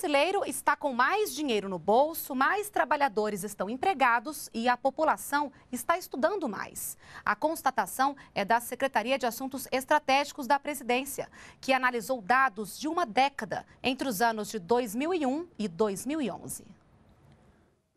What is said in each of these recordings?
brasileiro está com mais dinheiro no bolso, mais trabalhadores estão empregados e a população está estudando mais. A constatação é da Secretaria de Assuntos Estratégicos da Presidência, que analisou dados de uma década entre os anos de 2001 e 2011.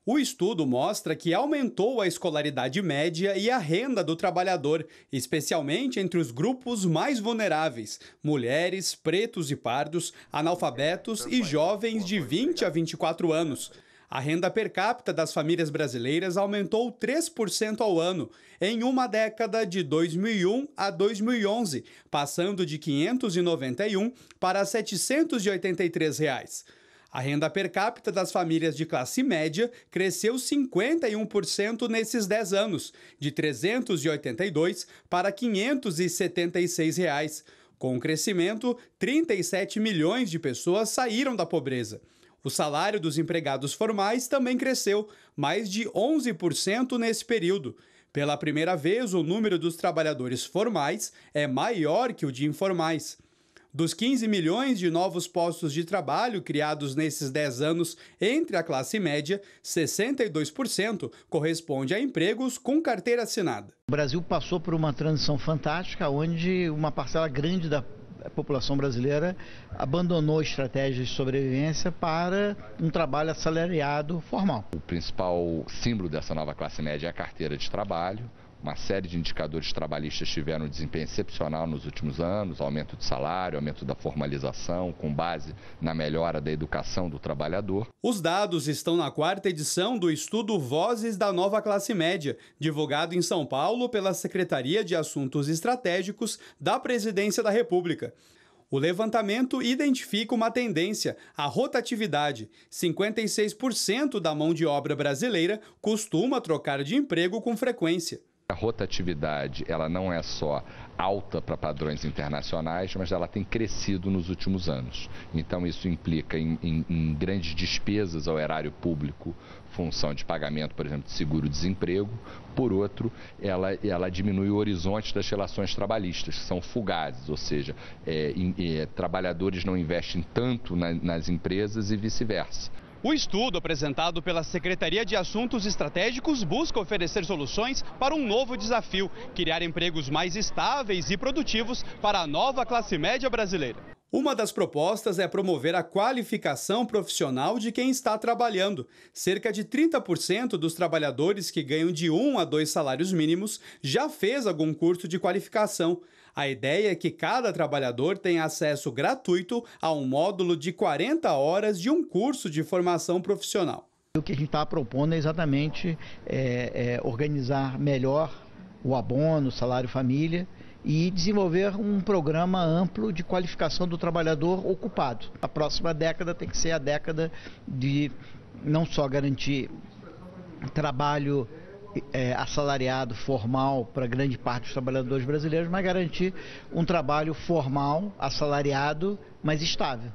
O estudo mostra que aumentou a escolaridade média e a renda do trabalhador, especialmente entre os grupos mais vulneráveis: mulheres, pretos e pardos, analfabetos e jovens de 20 a 24 anos. A renda per capita das famílias brasileiras aumentou 3% ao ano em uma década de 2001 a 2011, passando de 591 para 783 reais. A renda per capita das famílias de classe média cresceu 51% nesses 10 anos, de 382 para 576 reais. Com o crescimento, 37 milhões de pessoas saíram da pobreza. O salário dos empregados formais também cresceu, mais de 11% nesse período. Pela primeira vez, o número dos trabalhadores formais é maior que o de informais. Dos 15 milhões de novos postos de trabalho criados nesses 10 anos entre a classe média, 62% corresponde a empregos com carteira assinada. O Brasil passou por uma transição fantástica, onde uma parcela grande da eh, população brasileira abandonou estratégias de sobrevivência para um trabalho assalariado formal. O principal símbolo dessa nova classe média é a carteira de trabalho uma série de indicadores trabalhistas tiveram um desempenho excepcional nos últimos anos, aumento de salário, aumento da formalização, com base na melhora da educação do trabalhador. Os dados estão na quarta edição do estudo Vozes da Nova Classe Média, divulgado em São Paulo pela Secretaria de Assuntos Estratégicos da Presidência da República. O levantamento identifica uma tendência, a rotatividade. 56% da mão de obra brasileira costuma trocar de emprego com frequência. A rotatividade ela não é só alta para padrões internacionais, mas ela tem crescido nos últimos anos. Então isso implica em, em, em grandes despesas ao erário público, função de pagamento, por exemplo, de seguro-desemprego. Por outro, ela, ela diminui o horizonte das relações trabalhistas, que são fugazes, ou seja, é, em, é, trabalhadores não investem tanto na, nas empresas e vice-versa. O estudo apresentado pela Secretaria de Assuntos Estratégicos busca oferecer soluções para um novo desafio, criar empregos mais estáveis e produtivos para a nova classe média brasileira. Uma das propostas é promover a qualificação profissional de quem está trabalhando. Cerca de 30% dos trabalhadores que ganham de um a dois salários mínimos já fez algum curso de qualificação. A ideia é que cada trabalhador tenha acesso gratuito a um módulo de 40 horas de um curso de formação profissional. O que a gente está propondo é exatamente é, é, organizar melhor o abono, o salário família e desenvolver um programa amplo de qualificação do trabalhador ocupado. A próxima década tem que ser a década de não só garantir trabalho é, assalariado formal para grande parte dos trabalhadores brasileiros, mas garantir um trabalho formal, assalariado, mas estável.